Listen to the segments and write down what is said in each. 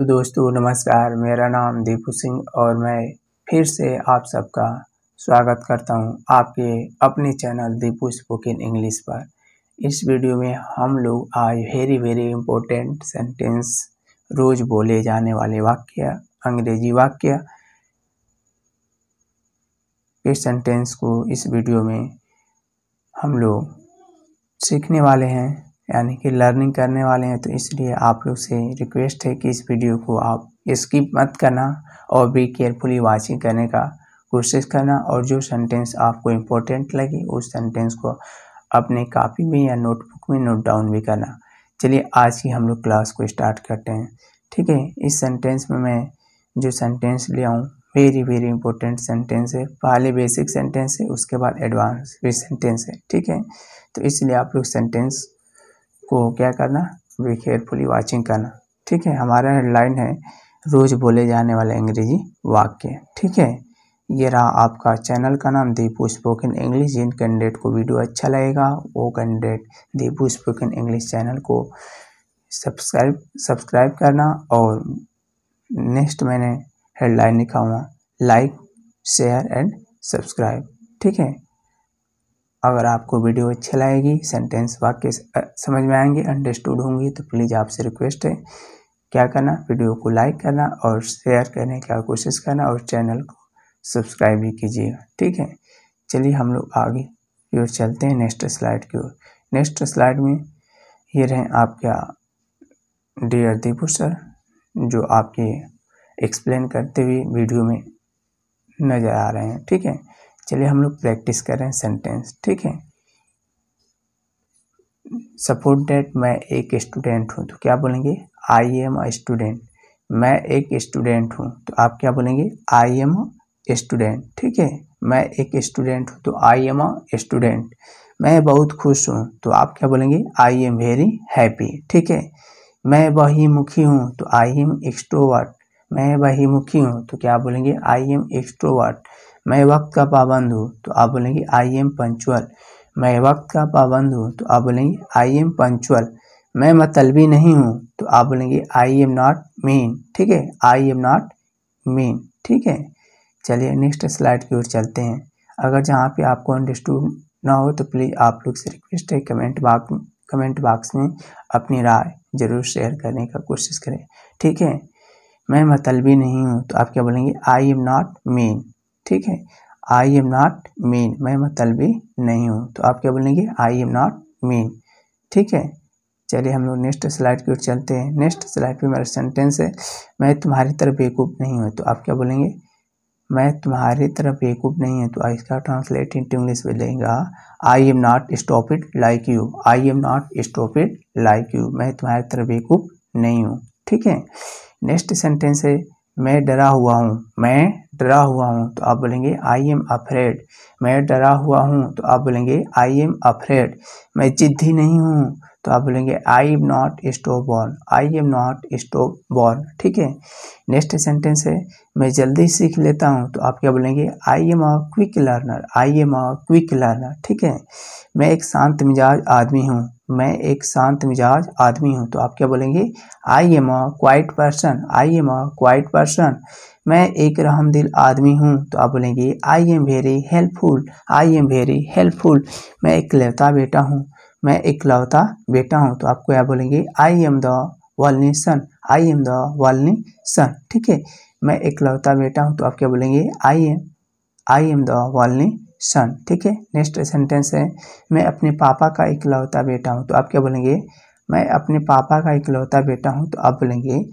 तो दोस्तों नमस्कार मेरा नाम दीपू सिंह और मैं फिर से आप सबका स्वागत करता हूं आपके अपने चैनल दीपू स्पोकन इंग्लिश पर इस वीडियो में हम लोग आज वेरी वेरी इम्पोर्टेंट सेंटेंस रोज़ बोले जाने वाले वाक्य अंग्रेजी वाक्य के सेंटेंस को इस वीडियो में हम लोग सीखने वाले हैं यानी कि लर्निंग करने वाले हैं तो इसलिए आप लोग से रिक्वेस्ट है कि इस वीडियो को आप स्किप मत करना और भी केयरफुली वाचिंग करने का कोशिश करना और जो सेंटेंस आपको इम्पोर्टेंट लगे उस सेंटेंस को अपने कापी में या नोटबुक में नोट डाउन भी करना चलिए आज ही हम लोग क्लास को स्टार्ट करते हैं ठीक है इस सेंटेंस में मैं जो सेंटेंस ले आऊँ वेरी वेरी इंपॉर्टेंट सेंटेंस है पहले बेसिक सेंटेंस है उसके बाद एडवांस भी सेंटेंस है ठीक है तो इसलिए आप लोग सेंटेंस को क्या करना वे केयरफुली वॉचिंग करना ठीक है हमारा हेडलाइन है रोज़ बोले जाने वाले अंग्रेजी वाक्य ठीक है ये रहा आपका चैनल का नाम दीपू स्पोकन इंग्लिश जिन कैंडिडेट को वीडियो अच्छा लगेगा वो candidate Deepu spoken English channel को सब्सक्राइब सब्सक्राइब करना और नेक्स्ट मैंने हेडलाइन लिखा हुआ लाइक शेयर एंड सब्सक्राइब ठीक है अगर आपको वीडियो अच्छी लगेगी सेंटेंस वाक्य समझ में आएंगे अंडरस्टूड होंगी तो प्लीज़ आपसे रिक्वेस्ट है क्या करना वीडियो को लाइक करना और शेयर करने का कोशिश करना और चैनल को सब्सक्राइब भी कीजिएगा ठीक है चलिए हम लोग आगे की ओर चलते हैं नेक्स्ट स्लाइड की ओर नेक्स्ट स्लाइड में ये रहें आपका डियर दीपू सर जो आपके एक्सप्लेन करते हुए वीडियो में नज़र आ रहे हैं ठीक है चलिए हम लोग प्रैक्टिस कर रहे हैं सेंटेंस ठीक है सपोर्ट डेट मैं एक स्टूडेंट हूँ तो क्या बोलेंगे आई एम अ स्टूडेंट मैं एक स्टूडेंट हूँ तो आप क्या बोलेंगे आई एम अ स्टूडेंट ठीक है मैं एक स्टूडेंट हूँ तो आई एम अ स्टूडेंट मैं बहुत खुश हूँ तो आप क्या बोलेंगे आई एम वेरी हैप्पी ठीक है मैं बहिमुखी हूँ तो आई एम एक्सट्रोवर्ट मैं बहिमुखी हूँ तो क्या बोलेंगे आई एम एक्सट्रोवर्ट मैं वक्त का पाबंद हूँ तो आप बोलेंगे आई एम पंचुअल मैं वक्त का पाबंद हूँ तो आप बोलेंगे आई एम पंचुअल मैं मतलबी नहीं हूँ तो आप बोलेंगे आई एम नॉट मीन ठीक है आई एम नॉट मीन ठीक है चलिए नेक्स्ट स्लाइड की ओर चलते हैं अगर जहाँ पे आपको अंडरस्टूड ना हो तो प्लीज़ आप लोग से रिक्वेस्ट है कमेंट बाक कमेंट बॉक्स में अपनी राय ज़रूर शेयर करने का कोशिश करें ठीक है मैं मतलबी नहीं हूँ तो आप क्या बोलेंगे आई एम नॉट मीन ठीक है आई एम नॉट मीन मैं मतलबी नहीं हूँ तो आप क्या बोलेंगे आई एम नॉट मीन ठीक है चलिए हम लोग नेक्स्ट स्लाइड की ओर चलते हैं नेक्स्ट स्लाइड पे मेरा सेंटेंस है मैं तुम्हारी तरफ बेवकूफ़ नहीं हूँ तो आप क्या बोलेंगे मैं तुम्हारी तरफ बेवकूफ़ नहीं हूँ तो इसका ट्रांसलेट इन इंग्लिश मिलेगा I am not stop it like you I am not stop it like you मैं तुम्हारी तरफ बेवकूफ़ नहीं हूँ ठीक है नेक्स्ट सेंटेंस है मैं डरा हुआ हूँ मैं डरा हुआ हूँ तो आप बोलेंगे आई एम अफ्रेड मैं डरा हुआ हूँ तो आप बोलेंगे आई एम अफ्रेड मैं जिद्दी नहीं हूँ तो आप बोलेंगे I am not stubborn I am not stubborn ठीक है नेक्स्ट सेंटेंस है मैं जल्दी सीख लेता हूँ तो आप क्या बोलेंगे I am a quick learner I am a quick learner ठीक है मैं एक शांत मिजाज आदमी हूँ मैं एक शांत मिजाज आदमी हूँ तो आप क्या बोलेंगे I am a quiet person I am a quiet person मैं एक रहमदिल आदमी हूँ तो आप बोलेंगे I am very helpful I am very helpful मैं एक लौता बेटा हूँ मैं एक लौता बेटा हूँ तो आपको क्या बोलेंगे आई एम द वालनी सन आई एम द वालनी सन ठीक है मैं एक लौता बेटा हूँ तो आप क्या बोलेंगे I am I am the वालनी सन ठीक है नेक्स्ट सेंटेंस है मैं अपने पापा का इकलौता बेटा हूँ तो आप क्या बोलेंगे मैं अपने पापा का इकलौता बेटा हूँ तो आप बोलेंगे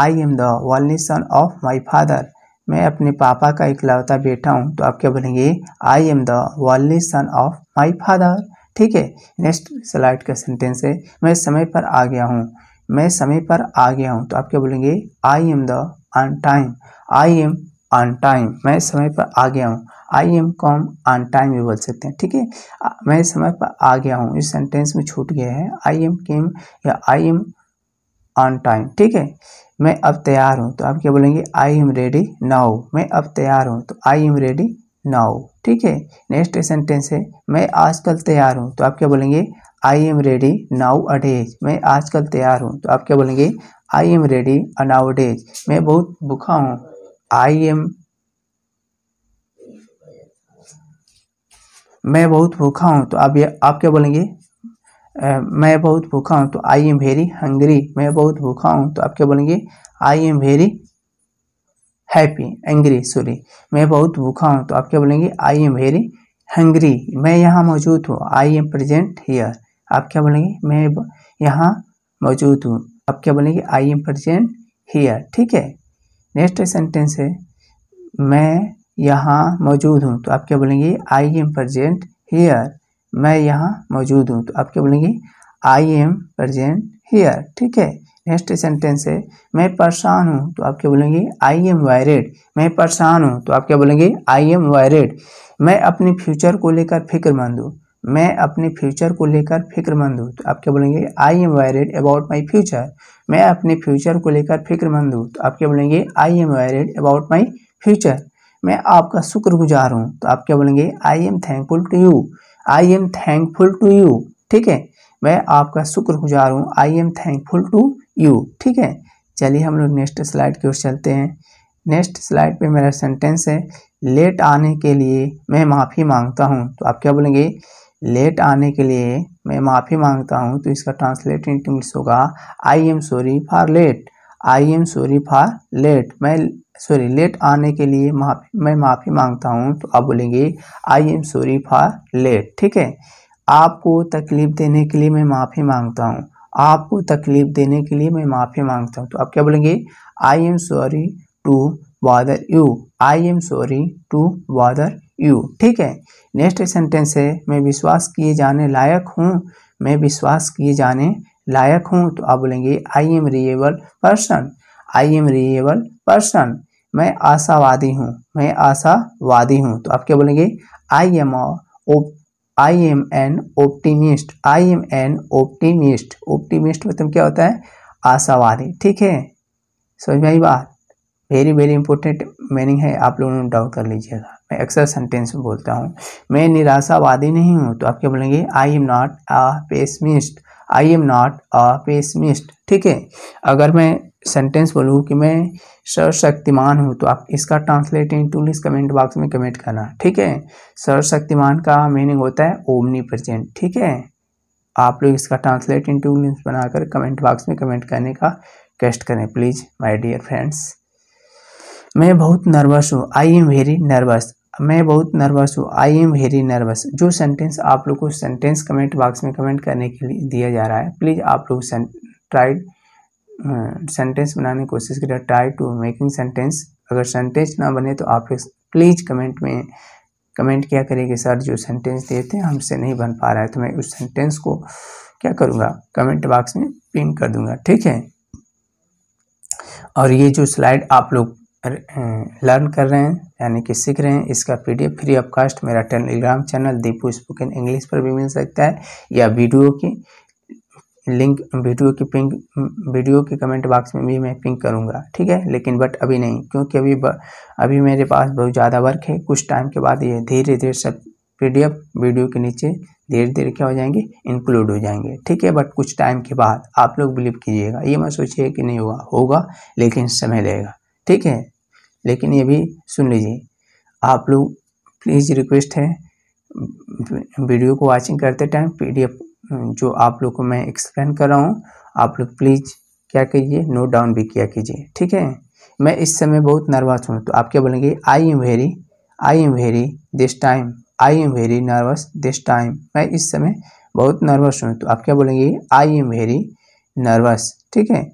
आई एम द वॉलनी सन ऑफ माई फादर मैं अपने पापा का इकलौता बेटा हूँ तो आप क्या बोलेंगे आई एम द वॉलनी सन ऑफ माई फादर ठीक है नेक्स्ट स्लाइड का सेंटेंस है मैं समय पर आ गया हूँ मैं समय पर आ गया हूँ तो आप क्या बोलेंगे I am the on time I am on time मैं समय पर आ गया हूँ I am come on time भी बोल सकते हैं ठीक है मैं समय पर आ गया हूँ इस सेंटेंस में छूट गया है आई एम केम या आई एम ऑन टाइम ठीक है मैं अब तैयार हूँ तो आप क्या बोलेंगे आई एम रेडी नाउ मैं अब तैयार हूँ तो आई एम रेडी नाउ ठीक है नेक्स्ट सेंटेंस है मैं आजकल तैयार हूँ तो आप क्या बोलेंगे आई एम रेडी नाउ अडेज मैं आजकल तैयार हूँ तो आप क्या बोलेंगे आई एम रेडी नाउ अडेज मैं बहुत भूखा हूँ आई एम मैं बहुत भूखा हूँ तो आप ये आप क्या बोलेंगे मैं बहुत भूखा हूँ तो आई एम वेरी हंग्री मैं बहुत भूखा हूँ तो आप क्या बोलेंगे I am very happy angry sorry मैं बहुत भूखा हूँ तो आप क्या बोलेंगे आई एम वेरी हंग्री मैं यहाँ मौजूद हूँ आई एम प्रेजेंट हेयर आप क्या बोलेंगे मैं यहाँ मौजूद हूँ आप क्या बोलेंगे आई एम प्रेजेंट हेयर ठीक है नेक्स्ट सेंटेंस है मैं यहाँ मौजूद हूँ तो आप क्या बोलेंगे आई एम प्रेजेंट हेयर मैं यहाँ मौजूद हूँ तो आप क्या बोलेंगे आई एम प्रजेंट हेयर ठीक है नेक्स्ट सेंटेंस है मैं परेशान हूँ तो आप क्या बोलेंगे आई एम वायरेड मैं परेशान हूँ तो आप क्या बोलेंगे आई एम वायरेड मैं अपने फ्यूचर को लेकर फिक्रमंद हूँ मैं अपने फ्यूचर को लेकर फिक्रमंद हूँ तो आप क्या बोलेंगे I am worried about my future मैं अपने फ्यूचर को लेकर फिक्रमंद हूँ तो आप क्या बोलेंगे I am worried about my future मैं आपका शुक्रगुजार हूँ तो आप क्या बोलेंगे I am thankful to you I am thankful to you ठीक है मैं आपका शुक्र गुजार हूँ I am thankful to you ठीक है चलिए हम लोग नेक्स्ट स्लाइड की ओर चलते हैं नेक्स्ट स्लाइड पे मेरा सेंटेंस है लेट आने के लिए मैं माफ़ी मांगता हूँ तो आप क्या बोलेंगे लेट आने के लिए मैं माफ़ी मांगता हूँ तो इसका ट्रांसलेट इन इंग्लिश होगा I am sorry for late I am sorry for late मैं सॉरी लेट आने के लिए माफी मैं माफ़ी मांगता हूँ तो आप बोलेंगे I am sorry for late ठीक है आपको तकलीफ़ देने के लिए मैं माफ़ी मांगता हूँ आपको तकलीफ़ देने के लिए मैं माफ़ी मांगता हूँ तो आप क्या बोलेंगे I am sorry to bother you I am sorry to bother you ठीक है नेक्स्ट सेंटेंस है मैं विश्वास किए जाने लायक हूँ मैं विश्वास किए जाने लायक हूँ तो आप बोलेंगे I am reliable person I am reliable person मैं आशावादी हूँ मैं आशावादी हूँ तो आप क्या बोलेंगे I am I am an optimist I am an optimist optimist मतलब क्या होता है आशावादी ठीक है समझ में आई बात वेरी वेरी इंपॉर्टेंट मीनिंग है आप लोगों ने डाउट कर लीजिएगा मैं अक्सर सेंटेंस में बोलता हूँ मैं निराशावादी नहीं हूँ तो आप क्या बोलेंगे I am not a pessimist I am not a pessimist ठीक है अगर मैं सेंटेंस बोलूँ कि मैं सर्वशक्तिमान हूँ तो आप इसका translate into list comment box में कमेंट करना ठीक है सर्वशक्तिमान का मीनिंग होता है ओमनी प्रजेंट ठीक है आप लोग इसका ट्रांसलेट इन टू लिस्ट बनाकर कमेंट बॉक्स में कमेंट करने का कैस्ट करें प्लीज़ माय डियर फ्रेंड्स मैं बहुत नर्वस हूँ आई एम वेरी नर्वस मैं बहुत नर्वस हूँ आई एम वेरी नर्वस जो सेंटेंस आप लोग को सेंटेंस कमेंट बॉक्स में कमेंट करने के लिए दिया जा रहा है प्लीज़ आप लोग ट्राइड सेंटेंस बनाने की कोशिश करें ट्राई टू मेकिंग सेंटेंस अगर सेंटेंस ना बने तो आप प्लीज़ कमेंट में कमेंट किया करें कि सर जो सेंटेंस देते हैं हमसे नहीं बन पा रहा है तो मैं उस सेंटेंस को क्या करूँगा कमेंट बॉक्स में पिन कर दूँगा ठीक है और ये जो स्लाइड आप लोग लर्न कर रहे हैं यानी कि सीख रहे हैं इसका पीडीएफ फ्री ऑफ कास्ट मेरा Telegram channel Deepu spoken English पर भी मिल सकता है या वीडियो की लिंक वीडियो की पिंक वीडियो के कमेंट बॉक्स में भी मैं पिंक करूंगा ठीक है लेकिन बट अभी नहीं क्योंकि अभी ब, अभी मेरे पास बहुत ज़्यादा वर्क है कुछ टाइम के बाद ये धीरे धीरे सब पी वीडियो के नीचे धीरे धीरे क्या हो जाएंगे इंक्लूड हो जाएंगे ठीक है बट कुछ टाइम के बाद आप लोग बिलीव कीजिएगा ये मैं सोचिए कि नहीं होगा होगा लेकिन समय लगेगा ठीक है लेकिन ये भी सुन लीजिए आप लोग प्लीज़ रिक्वेस्ट है वीडियो को वाचिंग करते टाइम पीडीएफ जो आप लोग को मैं एक्सप्लेन कर रहा हूँ आप लोग प्लीज़ क्या कीजिए नोट डाउन भी किया कीजिए ठीक है मैं इस समय बहुत नर्वस हूँ तो आप क्या बोलेंगे I am very I am very this time I am very nervous this time मैं इस समय बहुत नर्वस हूँ तो आप क्या बोलेंगे आई एम वेरी नर्वस ठीक है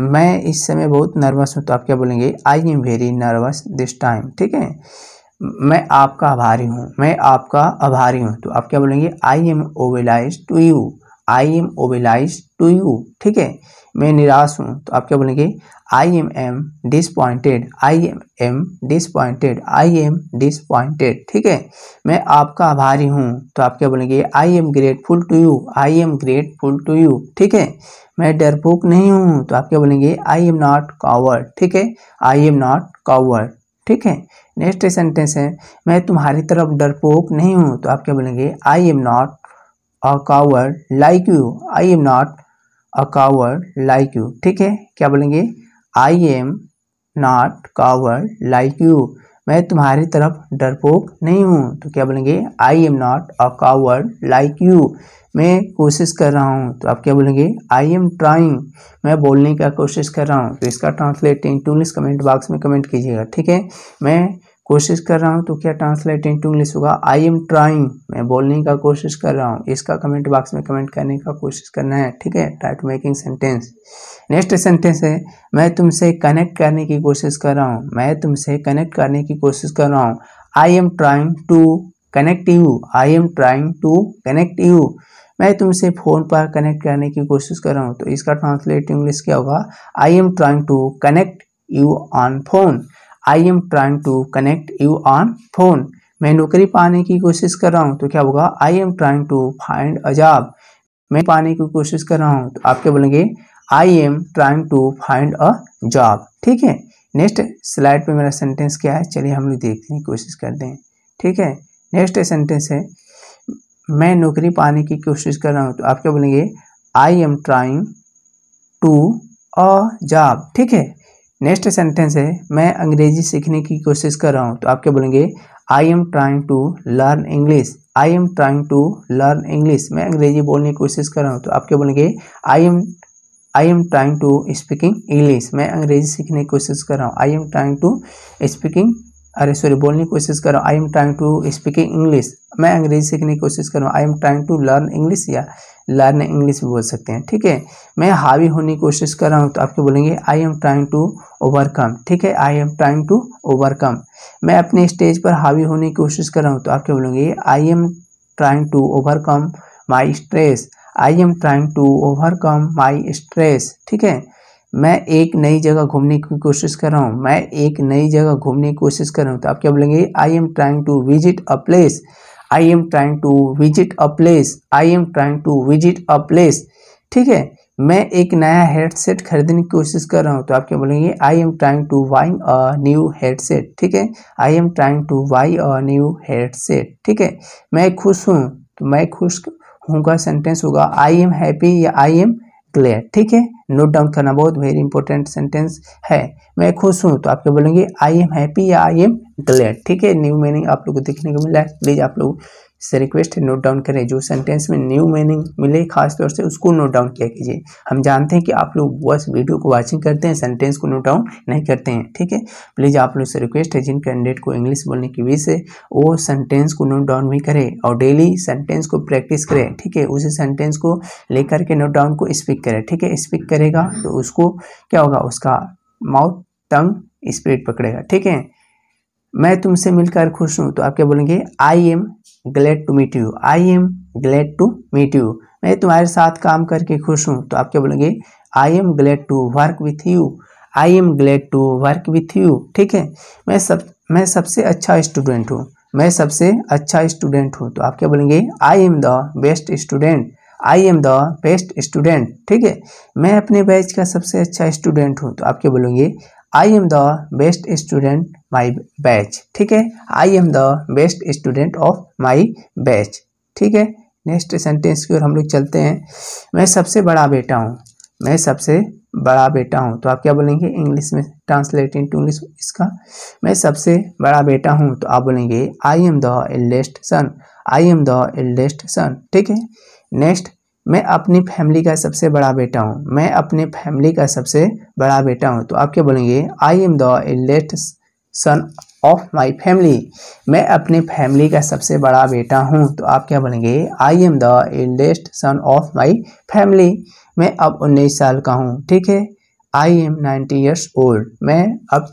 मैं इस समय बहुत नर्वस हूँ तो आप क्या बोलेंगे I am very nervous this time ठीक है मैं आपका आभारी हूँ मैं आपका आभारी हूँ तो आप क्या बोलेंगे I am obliged to you I am obliged to you ठीक है मैं निराश हूँ तो आप क्या बोलेंगे I am am disappointed I am am disappointed I am disappointed ठीक है मैं आपका आभारी हूँ तो आप क्या बोलेंगे I am grateful to you I am grateful to you ठीक है मैं डरपोक नहीं हूँ तो आप क्या बोलेंगे आई एम नॉट कावर्ड ठीक है आई एम नॉट कावर्ड ठीक है नेक्स्ट सेंटेंस है मैं तुम्हारी तरफ डरपोक नहीं हूँ तो आप क्या बोलेंगे I am not a coward like you I am not a coward like you ठीक है क्या बोलेंगे I am not coward like you मैं तुम्हारी तरफ डरपोक नहीं हूँ तो क्या बोलेंगे I am not a coward like you मैं कोशिश कर रहा हूँ तो आप क्या बोलेंगे आई एम ट्राइंग मैं बोलने का कोशिश कर रहा हूँ तो इसका translate into English comment box में कमेंट कीजिएगा ठीक है मैं कोशिश कर रहा हूँ तो क्या ट्रांसलेट इन टू इंग्लिश होगा आई एम ट्राइंग मैं बोलने का कोशिश कर रहा हूँ इसका कमेंट बॉक्स में कमेंट करने का कोशिश करना है ठीक है try to making sentence next sentence है मैं तुमसे कनेक्ट करने की कोशिश कर रहा हूँ मैं तुमसे कनेक्ट करने की कोशिश कर रहा हूँ I am trying to connect you I am trying to connect you मैं तुमसे फ़ोन पर कनेक्ट करने की कोशिश कर रहा हूँ तो इसका ट्रांसलेट इंग्लिश क्या होगा I am trying to connect you on phone I am trying to connect you on phone मैं नौकरी पाने की कोशिश कर रहा हूँ तो क्या होगा I am trying to find a job मैं पाने की कोशिश कर रहा हूँ तो आप क्या बोलेंगे I am trying to find a job ठीक है नेक्स्ट स्लाइड पे मेरा सेंटेंस क्या है चलिए हम लोग देखने की कोशिश करते हैं ठीक है नेक्स्ट सेंटेंस है मैं नौकरी पाने की कोशिश कर रहा हूँ तो आप क्या बोलेंगे I am trying to a job ठीक है नेक्स्ट सेंटेंस है मैं अंग्रेजी सीखने की कोशिश कर रहा हूँ तो आप क्या बोलेंगे I am trying to learn English I am trying to learn English मैं अंग्रेजी बोलने की कोशिश कर रहा हूँ तो आप क्या बोलेंगे I am I am trying to speaking English मैं अंग्रेजी सीखने की कोशिश कर रहा हूँ I am trying to speaking अरे सॉरी बोलने की कोशिश कर रहा हूँ I am trying to speaking English मैं अंग्रेजी सीखने की कोशिश कर रहा हूँ I am trying to learn English या लर्न इंग्लिश भी बोल सकते हैं ठीक है मैं हावी होने की कोशिश कर रहा हूँ तो आपको बोलेंगे I am trying to overcome ठीक है I am trying to overcome मैं अपने स्टेज पर हावी होने की कोशिश कर रहा हूँ तो आपके बोलेंगे I am trying to overcome my stress I am trying to overcome my stress ठीक है मैं एक नई जगह घूमने की कोशिश कर रहा हूँ मैं एक नई जगह घूमने की कोशिश कर रहा हूँ तो आप क्या बोलेंगे I am trying to visit a place I am trying to visit a place I am trying to visit a place ठीक है मैं एक नया हेडसेट खरीदने की कोशिश कर रहा हूँ तो आप क्या बोलेंगे I am trying to buy a new headset ठीक है I am trying to buy a new headset ठीक है मैं खुश हूँ तो मैं खुश हूँ का सेंटेंस होगा आई एम हैप्पी या आई एम क्लियर ठीक है नोट डाउन करना बहुत वेरी इंपॉर्टेंट सेंटेंस है मैं खुश हूँ तो आपके बोलेंगे आई एम हैप्पी या आई एम क्लियर ठीक है न्यू मीनिंग आप लोग को देखने को मिला है प्लीज़ आप लोग से रिक्वेस्ट है नोट डाउन करें जो सेंटेंस में न्यू मीनिंग मिले खास तौर से उसको नोट डाउन किया कीजिए हम जानते हैं कि आप लोग बस वीडियो को वाचिंग करते हैं सेंटेंस को नोट डाउन नहीं करते हैं ठीक है प्लीज़ आप लोग से रिक्वेस्ट है जिन कैंडिडेट को इंग्लिश बोलने की वजह से वो सेंटेंस को नोट डाउन भी करें और डेली सेंटेंस को प्रैक्टिस करें ठीक है उसी सेंटेंस को लेकर के नोट डाउन को स्पीक करें ठीक है स्पीक करेगा तो उसको क्या होगा उसका माउथ टंग स्पीड पकड़ेगा ठीक है मैं तुमसे मिलकर खुश हूँ तो आप क्या बोलेंगे I am glad to meet you I am glad to meet you मैं तुम्हारे साथ काम करके खुश हूँ तो आप क्या बोलेंगे I am glad to work with you I am glad to work with you ठीक है मैं सब मैं सबसे अच्छा स्टूडेंट हूँ मैं सबसे अच्छा स्टूडेंट हूँ तो आप क्या बोलेंगे I am the best student I am the best student ठीक है मैं अपने बैच का सबसे अच्छा स्टूडेंट हूँ तो आप क्या बोलेंगे I am the best student my batch ठीक है I am the best student of my batch ठीक है नेक्स्ट सेंटेंस की ओर हम लोग चलते हैं मैं सबसे बड़ा बेटा हूँ मैं सबसे बड़ा बेटा हूँ तो आप क्या बोलेंगे इंग्लिश में ट्रांसलेट इन टू इंग्लिश इसका मैं सबसे बड़ा बेटा हूँ तो आप बोलेंगे I am the eldest son I am the eldest son ठीक है नेक्स्ट मैं अपनी फैमिली का सबसे बड़ा बेटा हूँ मैं अपने फैमिली का सबसे बड़ा बेटा हूँ तो आप क्या बोलेंगे I am the eldest son of my family मैं अपने फैमिली का सबसे बड़ा बेटा हूँ तो आप क्या बोलेंगे I am the eldest son of my family मैं अब उन्नीस साल का हूँ ठीक है I am ninety years old मैं अब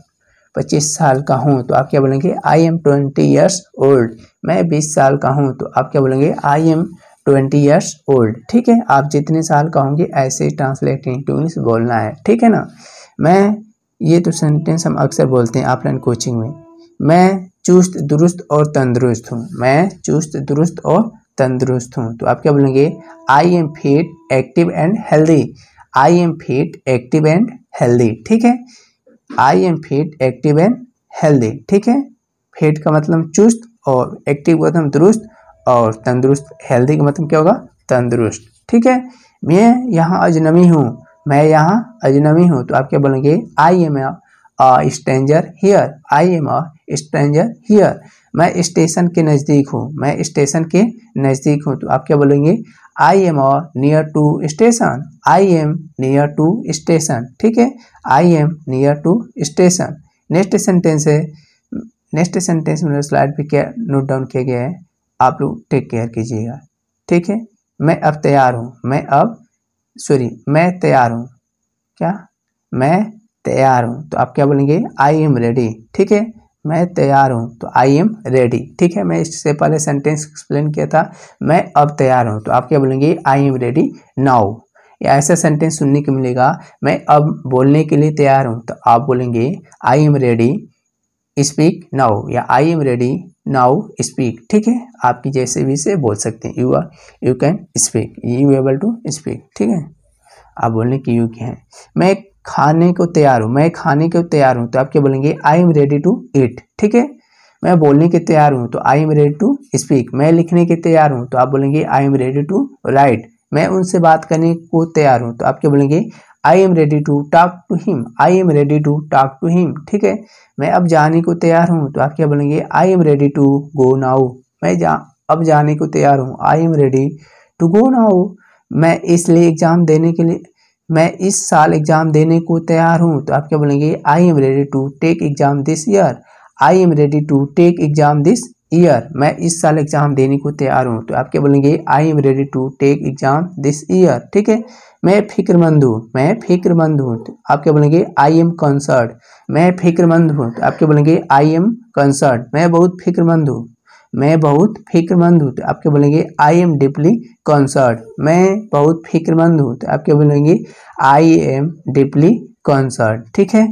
पच्चीस साल का हूँ तो आप क्या बोलेंगे I am twenty years old मैं बीस साल का हूँ तो आप क्या बोलेंगे I am twenty years old ठीक है आप जितने साल का होंगे ऐसे ट्रांसलेट इंटू इंग्लिश बोलना है ठीक है ना मैं ये तो सेंटेंस हम अक्सर बोलते हैं ऑफलाइन कोचिंग में मैं चुस्त दुरुस्त और तंदुरुस्त हूँ मैं चुस्त दुरुस्त और तंदुरुस्त हूँ तो आप क्या बोलेंगे I am fit active and healthy I am fit active and healthy ठीक है I am fit active and healthy ठीक है फिट का मतलब चुस्त और एक्टिव का मतलब दुरुस्त और तंदुरुस्त हेल्दी का मतलब क्या होगा तंदुरुस्त ठीक है मैं यहाँ अजनबी हूँ मैं यहाँ अजनबी हूँ तो आप क्या बोलेंगे I am a stranger here I am a stranger here मैं स्टेशन के नज़दीक हूँ मैं स्टेशन के नज़दीक हूँ तो आप क्या बोलेंगे I am a near to station I am near to station ठीक है I am near to station next sentence है नेक्स्ट सेंटेंस में स्लाइड पे क्या नोट डाउन किया गया है आप लोग टेक केयर कीजिएगा ठीक है मैं अब तैयार हूँ मैं अब सॉरी मैं तैयार हूँ क्या मैं तैयार हूँ तो आप क्या बोलेंगे आई एम रेडी ठीक है मैं तैयार हूँ तो आई एम रेडी ठीक है मैं इससे पहले सेंटेंस एक्सप्लेन किया था मैं अब तैयार हूँ तो आप क्या बोलेंगे आई एम रेडी नाउ या ऐसा सेंटेंस सुनने को मिलेगा मैं अब बोलने के लिए तैयार हूँ तो आप बोलेंगे I am ready speak now या I am ready now speak ठीक है आपकी जैसे भी से बोल सकते हैं you are you can speak you able to speak ठीक है आप बोलने की यू क्या है मैं खाने को तैयार हूँ मैं खाने को तैयार हूँ तो आप क्या बोलेंगे I am ready to eat ठीक है मैं बोलने के तैयार हूँ तो I am ready to speak मैं लिखने के तैयार हूँ तो आप बोलेंगे I am ready to write मैं उनसे बात करने को तैयार हूँ तो आप क्या बोलेंगे I am ready to talk to him I am ready to talk to him ठीक है मैं अब जाने को तैयार हूँ तो आप क्या बोलेंगे I am ready to go now मैं जा अब जाने को तैयार हूँ I am ready to go now मैं इसलिए एग्ज़ाम देने के लिए मैं इस साल एग्ज़ाम देने को तैयार हूँ तो आप क्या बोलेंगे I am ready to take exam this year I am ready to take exam this year मैं इस साल एग्ज़ाम देने को तैयार हूँ तो आप क्या बोलेंगे I am ready to take exam this year ठीक है मैं फिक्रमंद हूँ मैं फिक्रमंद हूँ तो आप क्या बोलेंगे आई एम कंसर्ट मैं फिक्रमंद हूँ तो आप क्या बोलेंगे आई एम कंसर्ट मैं बहुत फिक्रमंद हूँ मैं बहुत फिक्रमंद हूँ तो आप क्या बोलेंगे आई एम डीपली कंसर्ट मैं बहुत फिक्रमंद हूँ तो आप क्या बोलेंगे आई एम डिपली कंसर्ट ठीक है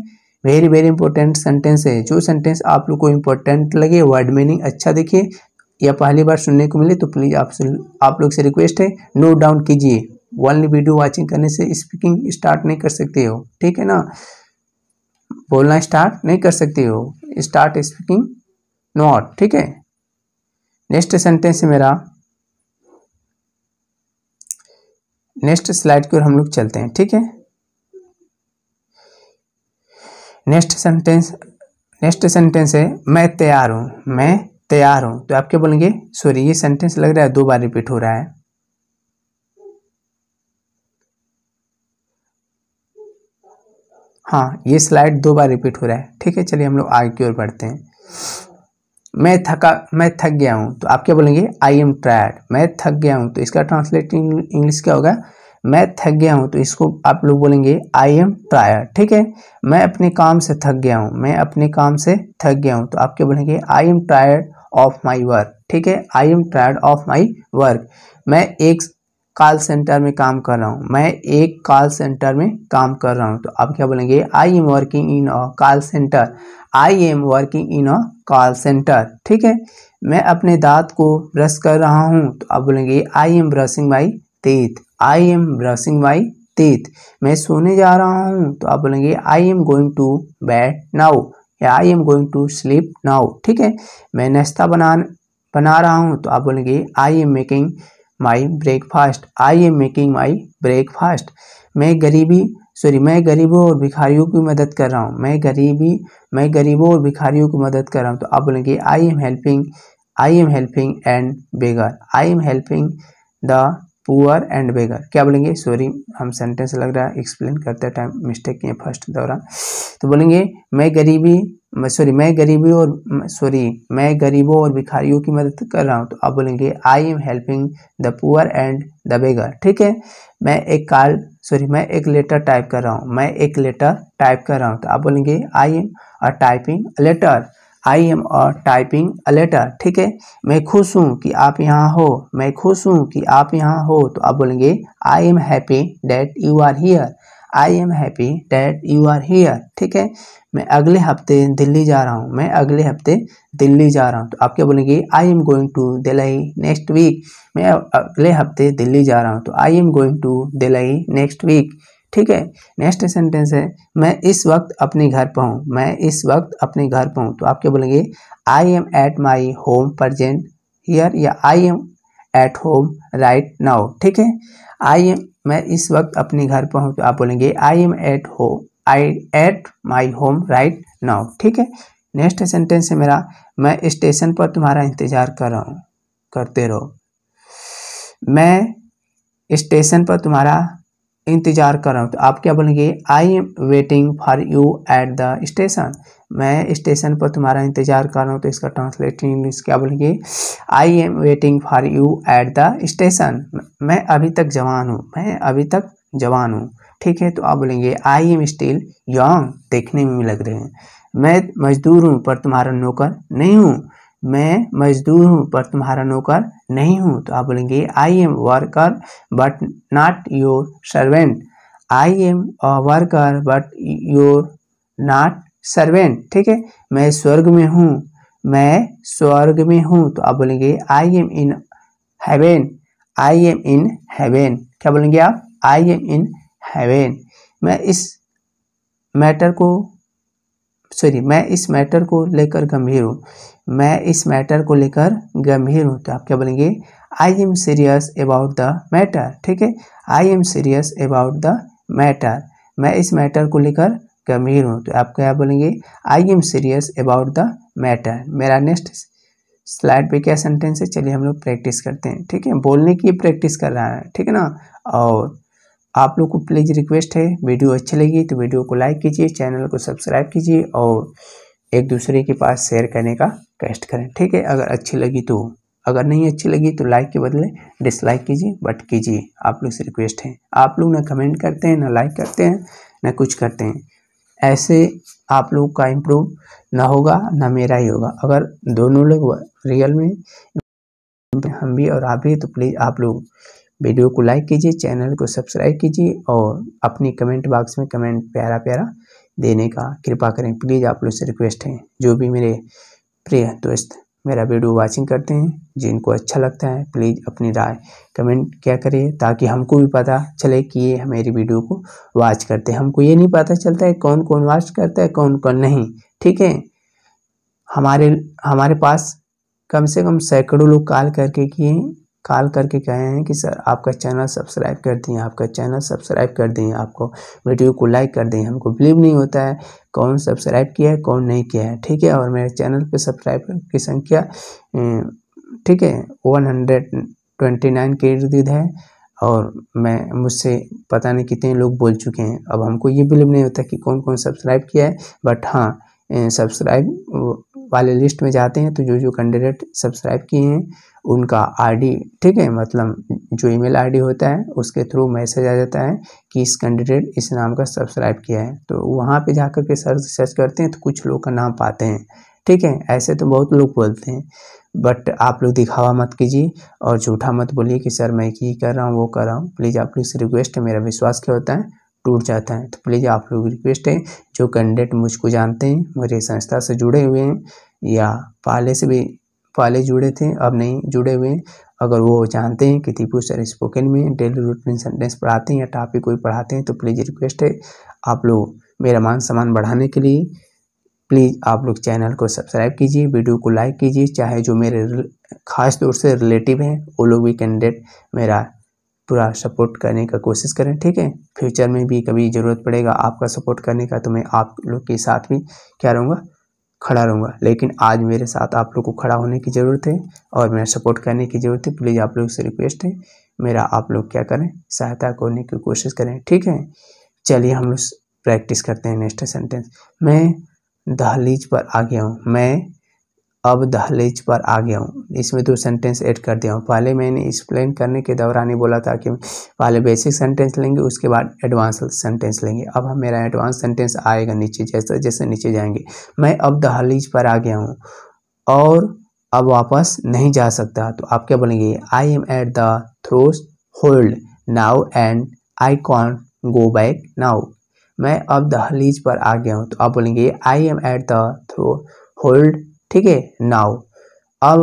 वेरी वेरी इंपॉर्टेंट सेंटेंस है जो सेंटेंस आप लोग को इंपॉर्टेंट लगे वर्ड मीनिंग अच्छा दिखे या पहली बार सुनने को मिले तो प्लीज़ आप आप लोग से रिक्वेस्ट है नोट डाउन कीजिए वन वीडियो वाचिंग करने से स्पीकिंग स्टार्ट नहीं कर सकते हो ठीक है ना बोलना स्टार्ट नहीं कर सकते हो स्टार्ट स्पीकिंग नॉट ठीक है नेक्स्ट सेंटेंस है मेरा नेक्स्ट स्लाइड की ओर हम लोग चलते हैं ठीक है नेक्स्ट सेंटेंस नेक्स्ट सेंटेंस है मैं तैयार हूँ मैं तैयार हूँ तो आप क्या बोलेंगे सॉरी ये सेंटेंस लग रहा है दो बार रिपीट हो रहा है हाँ ये स्लाइड दो बार रिपीट हो रहा है ठीक है चलिए हम लोग आगे की ओर बढ़ते हैं मैं थका मैं थक गया हूँ तो आप क्या बोलेंगे आई एम टायर्ड मैं थक गया हूँ तो इसका ट्रांसलेट इंग्लिश क्या होगा मैं थक गया हूँ तो इसको आप लोग बोलेंगे आई एम टायर ठीक है मैं अपने काम से थक गया हूँ मैं अपने काम से थक गया हूँ तो आप क्या बोलेंगे I am tired of my work ठीक है I am tired of my work मैं एक कॉल सेंटर में काम कर रहा हूँ मैं एक कॉल सेंटर में काम कर रहा हूँ तो आप क्या बोलेंगे I am working in a call centre I am working in a call centre ठीक है मैं अपने दांत को ब्रश कर रहा हूँ तो आप बोलेंगे I am brushing my teeth I am brushing my teeth मैं सोने जा रहा हूँ तो आप बोलेंगे I am going to bed now या I am going to sleep now ठीक है मैं नाश्ता बना बना रहा हूँ तो आप बोलेंगे I am making my breakfast I am making my breakfast मैं गरीबी सॉरी मैं गरीबों और भिखारियों की मदद कर रहा हूँ मैं गरीबी मैं गरीबों और भिखारियों की मदद कर रहा हूँ तो आप बोलेंगे I am helping I am helping and beggar I am helping the poor and beggar क्या बोलेंगे सॉरी हम सेंटेंस लग रहा है एक्सप्लेन करते टाइम मिस्टेक किए फर्स्ट दौरान तो बोलेंगे मैं गरीबी सॉरी मैं गरीबी और सॉरी मैं गरीबों और भिखारियों की मदद कर रहा हूँ तो आप बोलेंगे I am helping the poor and the beggar ठीक है मैं एक कार्ड सॉरी मैं एक लेटर टाइप कर रहा हूँ मैं एक लेटर टाइप कर रहा हूँ तो आप बोलेंगे I am a typing letter I am और टाइपिंग अ लेटर ठीक है मैं खुश हूँ कि आप यहाँ हो मैं खुश हूँ कि आप यहाँ हो तो आप बोलेंगे I am happy that you are here I am happy that you are here ठीक है मैं अगले हफ्ते दिल्ली जा रहा हूँ मैं अगले हफ्ते दिल्ली जा रहा हूँ तो आप क्या बोलेंगे I am going to Delhi next week मैं अगले हफ्ते दिल्ली जा रहा हूँ तो I am going to Delhi next week ठीक है नेक्स्ट सेंटेंस है मैं इस वक्त अपने घर पर हूँ मैं इस वक्त अपने घर पर हूँ तो आप क्या बोलेंगे I am at my home present here या I am at home right now ठीक है आई एम मैं इस वक्त अपने घर पर हूँ तो आप बोलेंगे I am at home I at my home right now ठीक है नेक्स्ट सेंटेंस है मेरा मैं स्टेशन पर तुम्हारा इंतज़ार कर रहा हूँ करते रहो मैं स्टेशन पर तुम्हारा इंतज़ार कर रहा हूँ तो आप क्या बोलेंगे I am waiting for you at the station मैं स्टेशन पर तुम्हारा इंतज़ार कर रहा हूँ तो इसका ट्रांसलेशन इंग्लिश क्या बोलेंगे I am waiting for you at the station मैं अभी तक जवान हूँ मैं अभी तक जवान हूँ ठीक है तो आप बोलेंगे आई एम स्टिल यंग देखने में भी लग रहे हैं मैं मजदूर हूँ पर तुम्हारा नौकर नहीं हूँ मैं मजदूर हूँ पर तुम्हारा नौकर नहीं हूँ तो आप बोलेंगे I am worker but not your servant I am a worker but your not servant ठीक है मैं स्वर्ग में हूँ मैं स्वर्ग में हूँ तो आप बोलेंगे I am in heaven I am in heaven क्या बोलेंगे आप आई एम इन हैवेन मैं इस मैटर को सॉरी मैं इस मैटर को लेकर गंभीर हूँ मैं इस मैटर को लेकर गंभीर हूँ तो आप क्या बोलेंगे I am serious about the matter ठीक है I am serious about the matter मैं इस मैटर को लेकर गंभीर हूँ तो आप क्या बोलेंगे I am serious about the matter मेरा नेक्स्ट स्लाइड पे क्या सेंटेंस है चलिए हम लोग प्रैक्टिस करते हैं ठीक है बोलने की प्रैक्टिस कर रहा है ठीक है ना और आप लोग को प्लीज़ रिक्वेस्ट है वीडियो अच्छी लगी तो वीडियो को लाइक कीजिए चैनल को सब्सक्राइब कीजिए और एक दूसरे के पास शेयर करने का कष्ट करें ठीक है अगर अच्छी लगी तो अगर नहीं अच्छी लगी तो लाइक के बदले डिसलाइक कीजिए बट कीजिए आप लोग से रिक्वेस्ट है आप लोग ना कमेंट करते हैं ना लाइक करते हैं ना कुछ करते हैं ऐसे आप लोग का इम्प्रूव ना होगा ना मेरा ही होगा अगर दोनों लोग रियल में हम भी और आप भी तो प्लीज़ आप लोग वीडियो को लाइक कीजिए चैनल को सब्सक्राइब कीजिए और अपनी कमेंट बॉक्स में कमेंट प्यारा प्यारा देने का कृपा करें प्लीज़ आप लोग से रिक्वेस्ट है जो भी मेरे प्रिय दोस्त मेरा वीडियो वाचिंग करते हैं जिनको अच्छा लगता है प्लीज़ अपनी राय कमेंट क्या करिए ताकि हमको भी पता चले कि ये मेरी वीडियो को वॉच करते हैं हमको ये नहीं पता चलता है कौन कौन वॉच करता है कौन कौन नहीं ठीक है हमारे हमारे पास कम से कम सैकड़ों लोग कॉल करके किए कॉल करके कहे हैं कि सर आपका चैनल सब्सक्राइब कर दिए आपका चैनल सब्सक्राइब कर दिए आपको वीडियो को लाइक कर दें हमको बिलीव नहीं होता है कौन सब्सक्राइब किया है कौन नहीं किया है ठीक है और मेरे चैनल पर सब्सक्राइब की संख्या ठीक है वन हंड्रेड ट्वेंटी नाइन के है और मैं मुझसे पता नहीं कितने लोग बोल चुके हैं अब हमको ये बिलीव नहीं होता कि कौन कौन सब्सक्राइब किया है बट हाँ सब्सक्राइब वाले लिस्ट में जाते हैं तो जो जो कैंडिडेट सब्सक्राइब किए हैं उनका आईडी ठीक है मतलब जो ईमेल आईडी होता है उसके थ्रू मैसेज आ जाता है कि इस कैंडिडेट इस नाम का सब्सक्राइब किया है तो वहाँ पे जाकर के सर्च सर्च करते हैं तो कुछ लोग का नाम पाते हैं ठीक है ऐसे तो बहुत लोग बोलते हैं बट आप लोग दिखावा मत कीजिए और झूठा मत बोलिए कि सर मैं ये कर रहा हूँ वो कर रहा हूँ प्लीज़ आप लोग से रिक्वेस्ट है मेरा विश्वास क्या होता है टूट जाता है तो प्लीज़ आप लोग रिक्वेस्ट है जो कैंडिडेट मुझको जानते हैं मेरे संस्था से जुड़े हुए हैं या पहले से भी वाले जुड़े थे अब नहीं जुड़े हुए अगर वो जानते हैं कि टीपू सर स्पोकन में डेली रूटीन सेंटेंस पढ़ाते हैं या टॉपिक कोई पढ़ाते हैं तो प्लीज़ रिक्वेस्ट है आप लोग मेरा मान सम्मान बढ़ाने के लिए प्लीज़ आप लोग चैनल को सब्सक्राइब कीजिए वीडियो को लाइक कीजिए चाहे जो मेरे खास तौर से रिलेटिव हैं वो लोग भी कैंडिडेट मेरा पूरा सपोर्ट करने का कोशिश करें ठीक है फ्यूचर में भी कभी ज़रूरत पड़ेगा आपका सपोर्ट करने का तो मैं आप लोग के साथ भी क्या रहूँगा खड़ा रहूँगा लेकिन आज मेरे साथ आप लोग को खड़ा होने की ज़रूरत है और मेरा सपोर्ट करने की ज़रूरत है प्लीज़ आप लोग से रिक्वेस्ट है मेरा आप लोग क्या करें सहायता करने की कोशिश करें ठीक है चलिए हम लोग प्रैक्टिस करते हैं नेक्स्ट सेंटेंस मैं दहलीज पर आ गया हूँ मैं अब दहलीज पर आ गया हूँ इसमें दो सेंटेंस ऐड कर दिया हूँ पहले मैंने एक्सप्लेन करने के दौरान ही बोला था कि पहले बेसिक सेंटेंस लेंगे उसके बाद एडवांस सेंटेंस लेंगे अब हम मेरा एडवांस सेंटेंस आएगा नीचे जैसे जैसे नीचे जाएंगे मैं अब दहलीज पर आ गया हूँ और अब वापस नहीं जा सकता तो आप क्या बोलेंगे I am at the threshold now and I can go back now मैं अब दहलीज पर आ गया हूँ तो आप बोलेंगे I am at the threshold ठीक है नाउ अब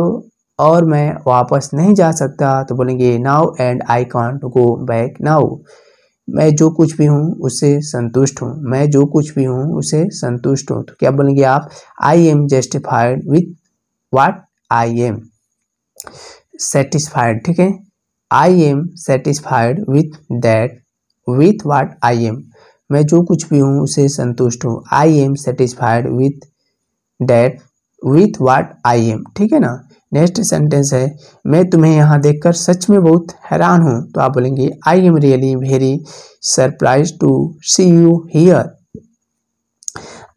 और मैं वापस नहीं जा सकता तो बोलेंगे now and I can't go back now मैं जो कुछ भी हूँ उससे संतुष्ट हूँ मैं जो कुछ भी हूँ उससे संतुष्ट हूँ तो क्या बोलेंगे आप I am justified with what I am satisfied ठीक है I am satisfied with that with what I am मैं जो कुछ भी हूँ उसे संतुष्ट हूँ I am satisfied with that with what I am ठीक है ना नेक्स्ट सेंटेंस है मैं तुम्हें यहाँ देखकर सच में बहुत हैरान हूँ तो आप बोलेंगे I am really very surprise to see you here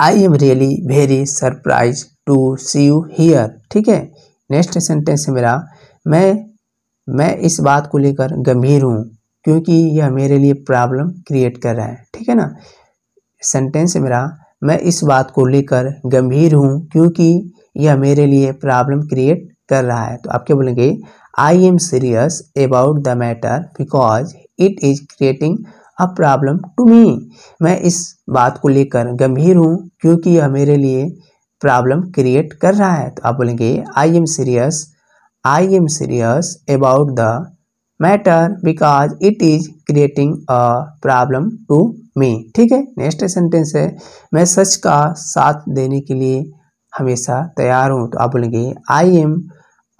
I am really very surprise to see you here ठीक है नेक्स्ट सेंटेंस है मेरा मैं मैं इस बात को लेकर गंभीर हूँ क्योंकि यह मेरे लिए प्रॉब्लम क्रिएट कर रहा है ठीक है ना सेंटेंस है मेरा मैं इस बात को लेकर गंभीर हूँ क्योंकि यह मेरे लिए प्रॉब्लम क्रिएट कर रहा है तो आप क्या बोलेंगे I am serious about the matter because it is creating a problem to me मैं इस बात को लेकर गंभीर हूँ क्योंकि यह मेरे लिए प्रॉब्लम क्रिएट कर रहा है तो आप बोलेंगे I am serious I am serious about the matter because it is creating a problem to me ठीक है नेक्स्ट सेंटेंस है मैं सच का साथ देने के लिए हमेशा तैयार हूँ तो आप बोलेंगे I am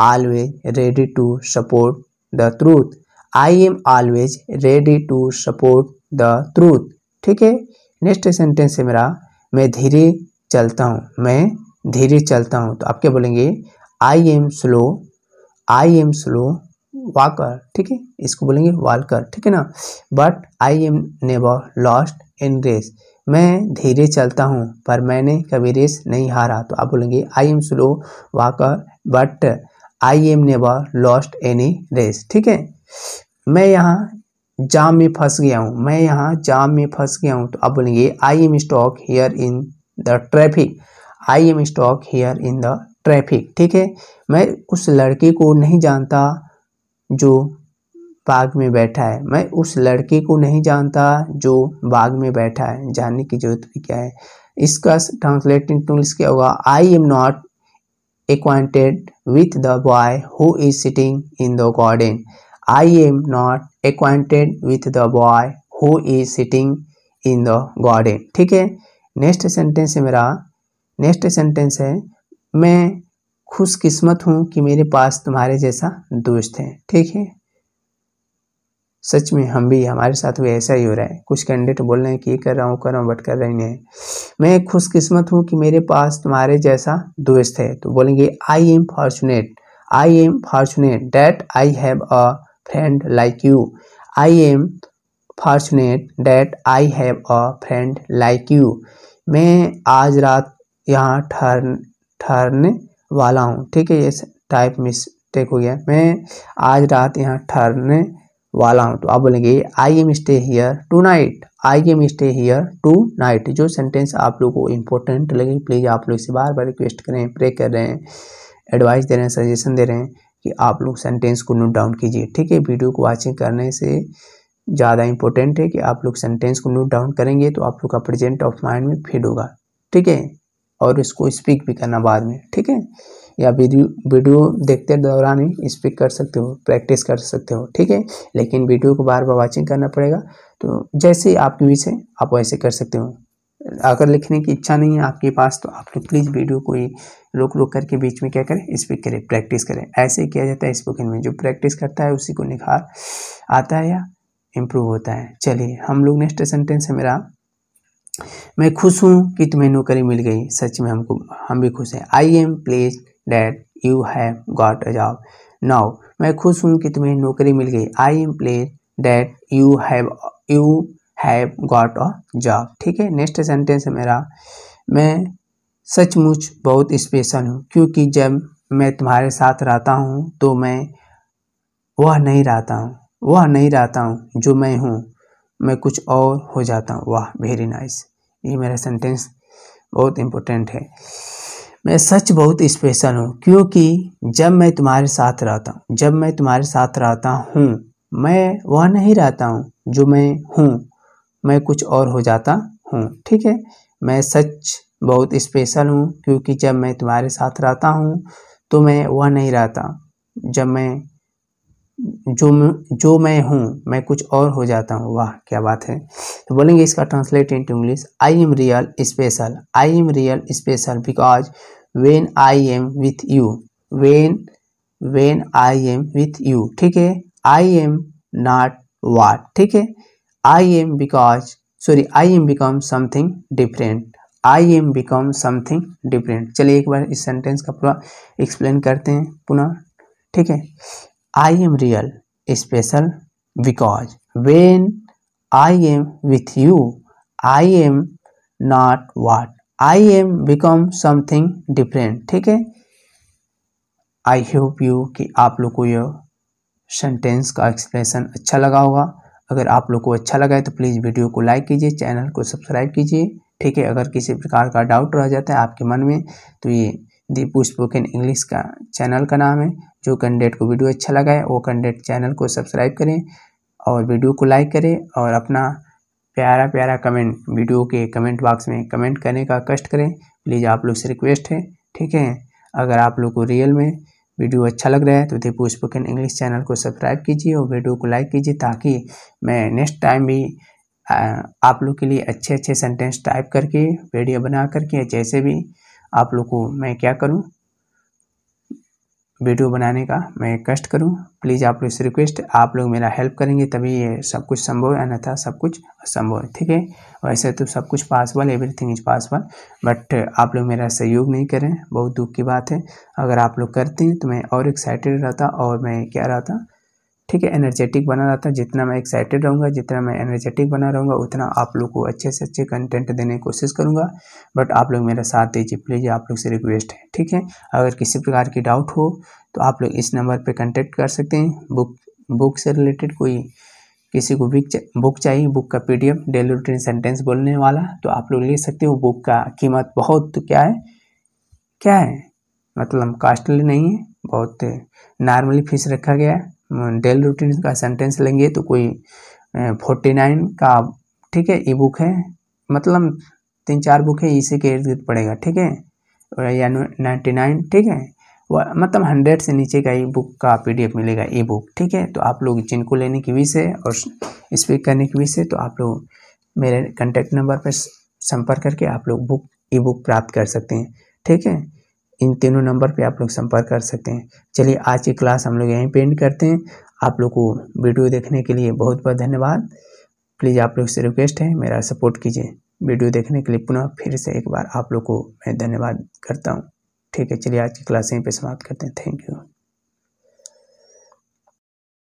always ready to support the truth I am always ready to support the truth ठीक है नेक्स्ट सेंटेंस है मेरा मैं धीरे चलता हूँ मैं धीरे चलता हूँ तो आप क्या बोलेंगे I am slow I am slow walker ठीक है इसको बोलेंगे वालकर ठीक है ना but I am never lost in race मैं धीरे चलता हूँ पर मैंने कभी रेस नहीं हारा तो आप बोलेंगे I am slow walker but I am never lost any race ठीक है मैं यहाँ जाम में फंस गया हूँ मैं यहाँ जाम में फंस गया हूँ तो आप बोलेंगे I am stuck here in the traffic I am stuck here in the traffic ठीक है मैं उस लड़के को नहीं जानता जो बाग में बैठा है मैं उस लड़के को नहीं जानता जो बाग में बैठा है जानने की जरूरत भी क्या है इसका ट्रांसलेटिंग टूल्स क्या होगा I am not acquainted with the boy who is sitting in the garden I am not acquainted with the boy who is sitting in the garden ठीक है नेक्स्ट सेंटेंस है मेरा नेक्स्ट सेंटेंस है मैं खुशकिस्मत हूँ कि मेरे पास तुम्हारे जैसा दोस्त है ठीक है सच में हम भी हमारे साथ भी ऐसा ही हो रहा है कुछ कैंडिडेट बोल रहे हैं कि ये कर रहा हूँ कर रहा हूँ बट कर रहे हैं मैं खुशकिस्मत हूँ कि मेरे पास तुम्हारे जैसा दोस्त है तो बोलेंगे I am fortunate I am fortunate that I have a friend like you I am fortunate that I have a friend like you मैं आज रात यहाँ ठहर ठहरने वाला हूँ ठीक है ये टाइप मिस्टेक हो गया मैं आज रात यहाँ ठहरने वाला हूँ तो आप बोलेंगे I am stay here tonight I am stay here tonight जो सेंटेंस आप लोग को इम्पोर्टेंट लगे प्लीज़ आप लोग इसे बार बार रिक्वेस्ट करें प्रे कर रहे हैं एडवाइस दे रहे हैं सजेशन दे रहे हैं कि आप लोग सेंटेंस को नोट डाउन कीजिए ठीक है वीडियो को वॉचिंग करने से ज़्यादा इंपॉर्टेंट है कि आप लोग सेंटेंस को नोट डाउन करेंगे तो आप लोग का प्रेजेंट ऑफ माइंड में फिट होगा ठीक है और इसको स्पीक भी करना बाद में ठीक है या वीडियो वीडियो देखते दौरान ही स्पीक कर सकते हो प्रैक्टिस कर सकते हो ठीक है लेकिन वीडियो को बार बार वॉचिंग करना पड़ेगा तो जैसे आपके विच है आप वैसे कर सकते हो अगर लिखने की इच्छा नहीं है आपके पास तो आप लोग प्लीज़ वीडियो को ही रोक रोक करके बीच में क्या करें स्पीक करें प्रैक्टिस करें ऐसे ही किया जाता है स्पोकन में जो प्रैक्टिस करता है उसी को निखार आता है या इम्प्रूव होता है चलिए हम लोग नेक्स्ट सेंटेंस है मेरा मैं खुश हूँ कि तुम्हें नौकरी मिल गई सच में हमको हम भी खुश हैं I am pleased that you have got a job now मैं खुश हूँ कि तुम्हें नौकरी मिल गई I am pleased that you have you have got a job ठीक है नेक्स्ट सेंटेंस है मेरा मैं सचमुच बहुत स्पेशल हूँ क्योंकि जब मैं तुम्हारे साथ रहता हूँ तो मैं वह नहीं रहता हूँ वह नहीं रहता हूँ जो मैं हूँ मैं कुछ और हो जाता हूँ वाह वेरी नाइस ये मेरा सेंटेंस बहुत इम्पोर्टेंट है मैं सच बहुत स्पेशल हूँ क्योंकि जब मैं तुम्हारे साथ रहता हूँ जब मैं तुम्हारे साथ रहता हूँ मैं वह नहीं रहता हूँ जो मैं हूँ मैं कुछ और हो जाता हूँ ठीक है मैं सच बहुत स्पेशल हूँ क्योंकि जब मैं तुम्हारे साथ रहता हूँ तो मैं वह नहीं रहता जब मैं जो जो मैं हूँ मैं कुछ और हो जाता हूँ वाह क्या बात है तो बोलेंगे इसका translate into English I am real special I am real special because when I am with you when when I am with you ठीक है आई एम नॉट वाट ठीक है I am because sorry I am become something different I am become something different चलिए एक बार इस sentence का पूरा explain करते हैं पुनः ठीक है I am real special because when I am with you I am not what I am become something different ठीक है आई होप यू कि आप लोग को यह सेंटेंस का एक्सप्रेशन अच्छा लगा होगा अगर आप लोग को अच्छा लगा है तो प्लीज़ वीडियो को लाइक कीजिए चैनल को सब्सक्राइब कीजिए ठीक है अगर किसी प्रकार का डाउट रह जाता है आपके मन में तो ये दीपू स्पोकन इंग्लिश का चैनल का नाम है जो कैंडिडेट को वीडियो अच्छा लगा है वो कैंडिडेट चैनल को सब्सक्राइब करें और वीडियो को लाइक करें और अपना प्यारा प्यारा कमेंट वीडियो के कमेंट बॉक्स में कमेंट करने का कष्ट करें प्लीज़ आप लोग से रिक्वेस्ट है ठीक है अगर आप लोग को रियल में वीडियो अच्छा लग रहा है तो दीपू स्पोकन इंग्लिश चैनल को सब्सक्राइब कीजिए और वीडियो को लाइक कीजिए ताकि मैं नेक्स्ट टाइम भी आप लोग के लिए अच्छे अच्छे सेंटेंस टाइप करके वीडियो बना करके जैसे भी आप लोग को मैं क्या करूं वीडियो बनाने का मैं कष्ट करूं प्लीज़ आप लोग से रिक्वेस्ट आप लोग मेरा हेल्प करेंगे तभी ये सब कुछ संभव है अन्यथा सब कुछ असंभव है ठीक है वैसे तो सब कुछ possible everything is possible but आप लोग मेरा सहयोग नहीं करें बहुत दुख की बात है अगर आप लोग करते हैं तो मैं और एक्साइटेड रहता और मैं क्या रहता ठीक है एनर्जेटिक बना रहता है जितना मैं एक्साइटेड रहूँगा जितना मैं एनर्जेटिक बना रहूँगा उतना आप लोग को अच्छे से अच्छे कंटेंट देने की कोशिश करूँगा बट आप लोग मेरा साथ दीजिए प्लीज़ आप लोग से रिक्वेस्ट है ठीक है अगर किसी प्रकार की डाउट हो तो आप लोग इस नंबर पर कंटेक्ट कर सकते हैं बुक बुक से रिलेटेड कोई किसी को भी बुक चाहिए बुक का पीडीएफ डेली रूटीन सेंटेंस बोलने वाला तो आप लोग ले सकते हो बुक का कीमत बहुत तो क्या है क्या है मतलब कास्टली नहीं है बहुत नॉर्मली फीस रखा गया है डेल रूटीन का सेंटेंस लेंगे तो कोई फोर्टी नाइन का ठीक है ई बुक है मतलब तीन चार बुक है इसी के इर्द गिर्द पड़ेगा ठीक है या नाइन्टी नाइन ठीक है वह मतलब हंड्रेड से नीचे का ई बुक का पी मिलेगा ई बुक ठीक है तो आप लोग जिनको लेने की विषय और स्पीक करने की विषय तो आप लोग मेरे कंटेक्ट नंबर पर संपर्क करके आप लोग बुक ई बुक प्राप्त कर सकते हैं ठीक है इन तीनों नंबर पे आप लोग संपर्क कर सकते हैं चलिए आज की क्लास हम लोग यहीं पेंड करते हैं आप लोग को वीडियो देखने के लिए बहुत बहुत धन्यवाद प्लीज़ आप लोग से रिक्वेस्ट है मेरा सपोर्ट कीजिए वीडियो देखने के लिए पुनः फिर से एक बार आप लोग को मैं धन्यवाद करता हूँ ठीक है चलिए आज की क्लास यहीं पर समाप्त करते हैं थैंक यू